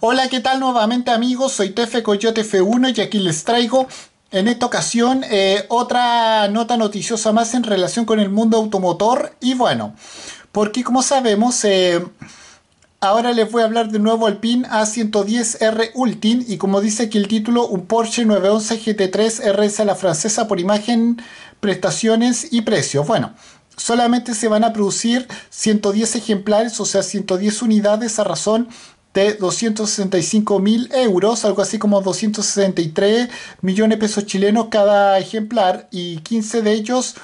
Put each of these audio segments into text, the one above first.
Hola, ¿qué tal nuevamente amigos? Soy Tefe Coyote F1 y aquí les traigo en esta ocasión eh, otra nota noticiosa más en relación con el mundo automotor y bueno, porque como sabemos... Eh, ahora les voy a hablar de nuevo al PIN A110R Ultim y como dice aquí el título, un Porsche 911 GT3 RS a la francesa por imagen, prestaciones y precios. Bueno, solamente se van a producir 110 ejemplares, o sea, 110 unidades a razón de 265 mil euros, algo así como 263 millones de pesos chilenos cada ejemplar y 15 de ellos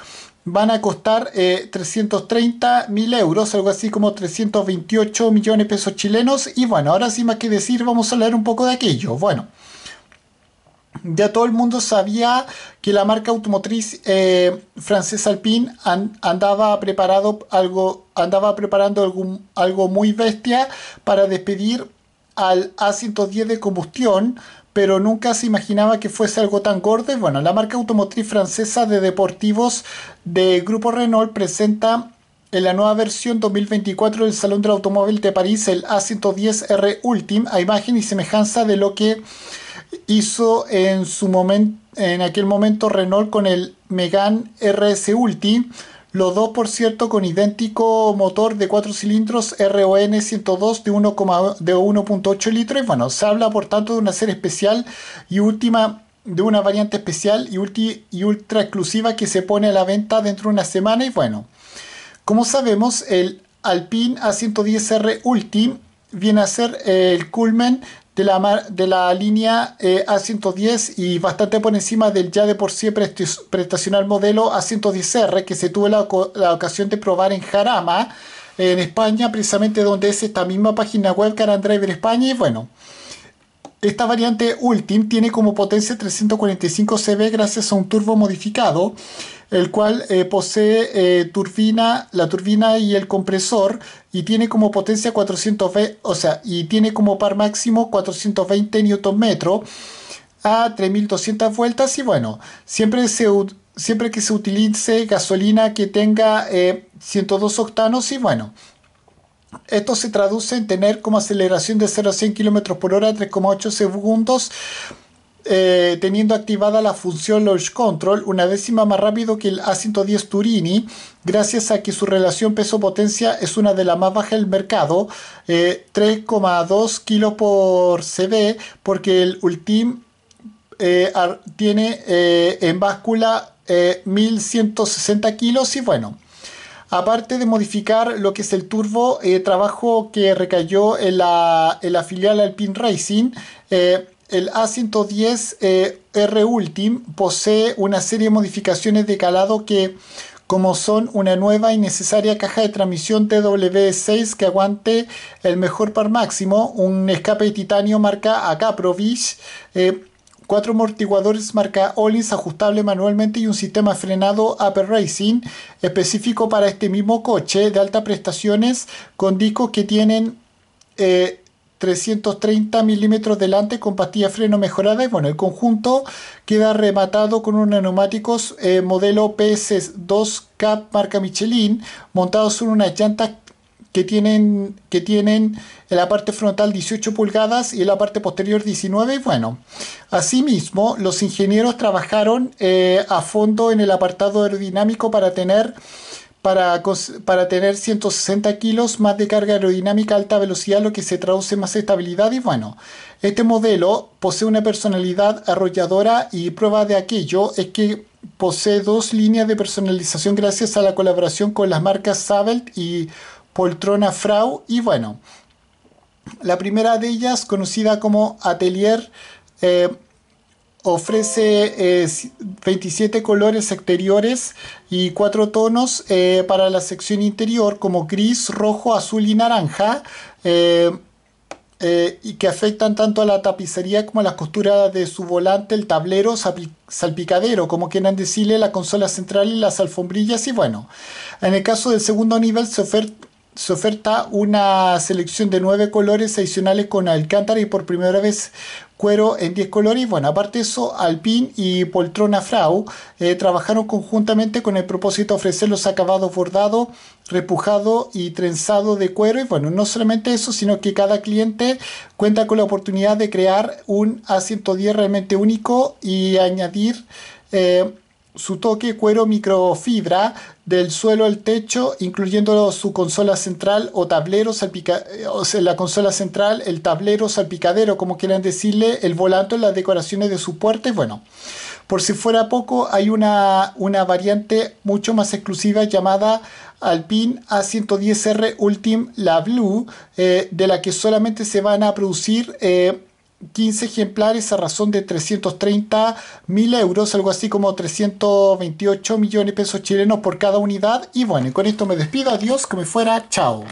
van a costar 330 eh, mil euros, algo así como 328 millones de pesos chilenos. Y bueno, ahora sí más que decir, vamos a hablar un poco de aquello. Bueno ya todo el mundo sabía que la marca automotriz eh, francesa Alpine andaba preparado algo andaba preparando algo muy bestia para despedir al A110 de combustión pero nunca se imaginaba que fuese algo tan gordo. Bueno, la marca automotriz francesa de deportivos de Grupo Renault presenta en la nueva versión 2024 del Salón del Automóvil de París el A110R Ultim a imagen y semejanza de lo que hizo en, su en aquel momento Renault con el Megane RS Ulti. Los dos, por cierto, con idéntico motor de 4 cilindros RON 102 de 1.8 litros. Y bueno, se habla por tanto de una serie especial y última de una variante especial y, y ultra exclusiva que se pone a la venta dentro de una semana. Y bueno, como sabemos, el Alpine A110R Ulti viene a ser el culmen de la, de la línea eh, A110 y bastante por encima del ya de por sí prestacional modelo A110R que se tuvo la, ocasión de probar en Jarama, en España, precisamente donde es esta misma página web, Car Driver España, y bueno. Esta variante Ultim tiene como potencia 345 CV gracias a un turbo modificado, el cual eh, posee eh, turbina, la turbina y el compresor y tiene como potencia 420, o sea, y tiene como par máximo 420 Nm a 3200 vueltas y bueno, siempre siempre que se utilice gasolina que tenga 102 eh, octanos y bueno, esto se traduce en tener como aceleración de 0 a 100 km por hora 3,8 segundos eh, teniendo activada la función Launch Control, una décima más rápido que el A110 Turini, gracias a que su relación peso-potencia es una de las más bajas del mercado, 3,2 eh, kg por CB, porque el Ultim eh, tiene en báscula 1160 kilos y bueno. Aparte de modificar lo que es el turbo, eh, trabajo que recayó en la, filial Alpine Racing, eh, el A110 eh, R Ultim posee una serie de modificaciones de calado que como son una nueva y necesaria caja de transmisión TW6 que aguante el mejor par máximo, un escape de titanio marca Acaprovich cuatro amortiguadores marca Ollins ajustable manualmente y un sistema frenado Upper Racing específico para este mismo coche de altas prestaciones con discos que tienen 330 eh, milímetros delante con pastilla freno mejorada y bueno el conjunto queda rematado con unos neumáticos eh, modelo PS2 Cap marca Michelin montados sobre unas llantas que tienen, que tienen en la parte frontal 18 pulgadas y en la parte posterior 19. Bueno, asimismo, los ingenieros trabajaron eh, a fondo en el apartado aerodinámico para tener, para, para tener 160 kilos más de carga aerodinámica a alta velocidad, lo que se traduce más estabilidad. Y bueno, este modelo posee una personalidad arrolladora y prueba de aquello es que posee dos líneas de personalización gracias a la colaboración con las marcas Sabelt y poltrona Frau y bueno, la primera de ellas, conocida como Atelier, eh, ofrece 27 eh, colores exteriores y 4 tonos eh, para la sección interior como gris, rojo, azul y naranja y que afectan tanto a la tapicería como a las costuras de su volante, el tablero, salpicadero, como quieran decirle, la consola central y las alfombrillas y bueno. En el caso del segundo nivel se oferta se oferta una selección de nueve colores adicionales con alcántara y por primera vez cuero en 10 colores. Bueno, aparte de eso, Alpine y Poltrona Frau eh, trabajaron conjuntamente con el propósito de ofrecer los acabados bordados, repujado y trenzado de cuero. Y bueno, no solamente eso, sino que cada cliente cuenta con la oportunidad de crear un asiento 110 realmente único y añadir... Eh, su toque cuero microfibra del suelo al techo, incluyendo su consola central o tablero salpicadero, eh, la consola central, el tablero salpicadero, como quieran decirle, el volante, las decoraciones de su puerta, bueno. Por si fuera poco, hay una, una variante mucho más exclusiva llamada Alpine A110R Ultim La Blue, eh, de la que solamente se van a producir... Eh, 15 ejemplares a razón de 330 mil euros, algo así como 328 millones de pesos chilenos por cada unidad. Y bueno, con esto me despido, adiós, que me fuera, chao.